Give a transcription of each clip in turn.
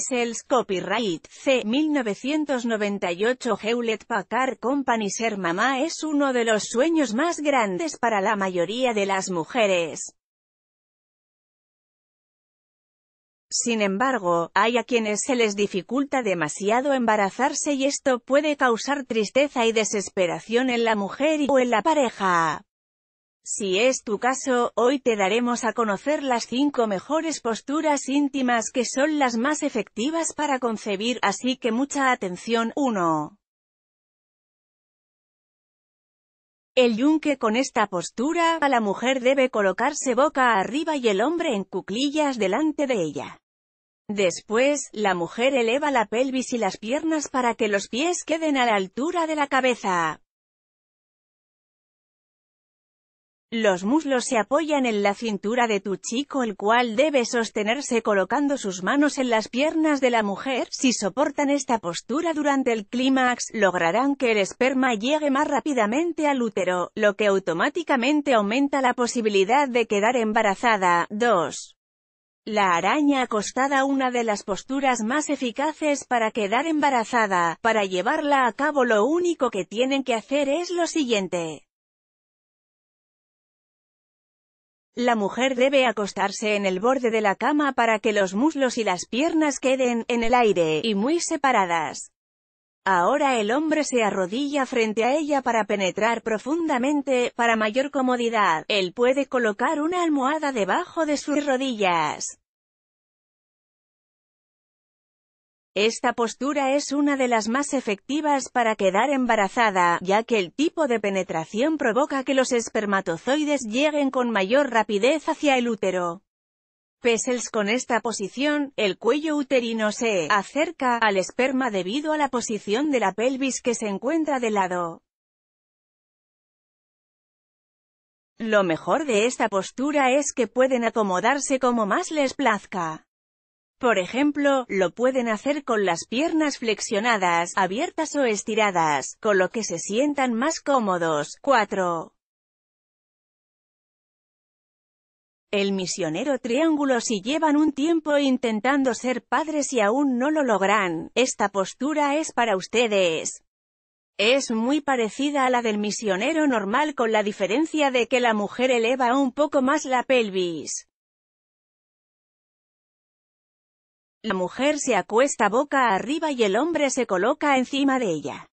Sells Copyright C. 1998 Hewlett Packard Company Ser mamá es uno de los sueños más grandes para la mayoría de las mujeres. Sin embargo, hay a quienes se les dificulta demasiado embarazarse y esto puede causar tristeza y desesperación en la mujer o en la pareja. Si es tu caso, hoy te daremos a conocer las 5 mejores posturas íntimas que son las más efectivas para concebir, así que mucha atención. 1. El yunque con esta postura, a la mujer debe colocarse boca arriba y el hombre en cuclillas delante de ella. Después, la mujer eleva la pelvis y las piernas para que los pies queden a la altura de la cabeza. Los muslos se apoyan en la cintura de tu chico el cual debe sostenerse colocando sus manos en las piernas de la mujer. Si soportan esta postura durante el clímax, lograrán que el esperma llegue más rápidamente al útero, lo que automáticamente aumenta la posibilidad de quedar embarazada. 2. La araña acostada una de las posturas más eficaces para quedar embarazada. Para llevarla a cabo lo único que tienen que hacer es lo siguiente. La mujer debe acostarse en el borde de la cama para que los muslos y las piernas queden, en el aire, y muy separadas. Ahora el hombre se arrodilla frente a ella para penetrar profundamente, para mayor comodidad, él puede colocar una almohada debajo de sus rodillas. Esta postura es una de las más efectivas para quedar embarazada, ya que el tipo de penetración provoca que los espermatozoides lleguen con mayor rapidez hacia el útero. Pesels con esta posición, el cuello uterino se acerca al esperma debido a la posición de la pelvis que se encuentra de lado. Lo mejor de esta postura es que pueden acomodarse como más les plazca. Por ejemplo, lo pueden hacer con las piernas flexionadas, abiertas o estiradas, con lo que se sientan más cómodos. 4. El misionero triángulo si llevan un tiempo intentando ser padres y aún no lo logran, esta postura es para ustedes. Es muy parecida a la del misionero normal con la diferencia de que la mujer eleva un poco más la pelvis. La mujer se acuesta boca arriba y el hombre se coloca encima de ella.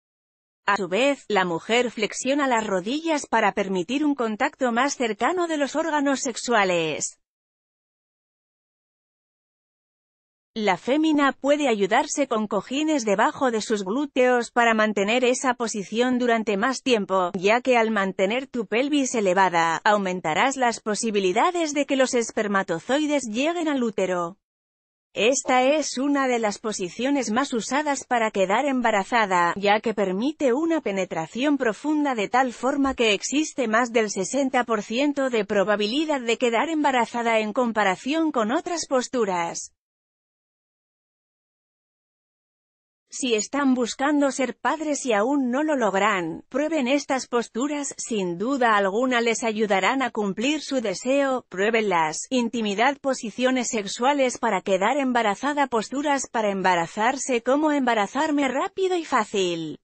A su vez, la mujer flexiona las rodillas para permitir un contacto más cercano de los órganos sexuales. La fémina puede ayudarse con cojines debajo de sus glúteos para mantener esa posición durante más tiempo, ya que al mantener tu pelvis elevada, aumentarás las posibilidades de que los espermatozoides lleguen al útero. Esta es una de las posiciones más usadas para quedar embarazada, ya que permite una penetración profunda de tal forma que existe más del 60% de probabilidad de quedar embarazada en comparación con otras posturas. Si están buscando ser padres y aún no lo logran, prueben estas posturas, sin duda alguna les ayudarán a cumplir su deseo, pruébenlas. Intimidad Posiciones sexuales para quedar embarazada Posturas para embarazarse Cómo embarazarme rápido y fácil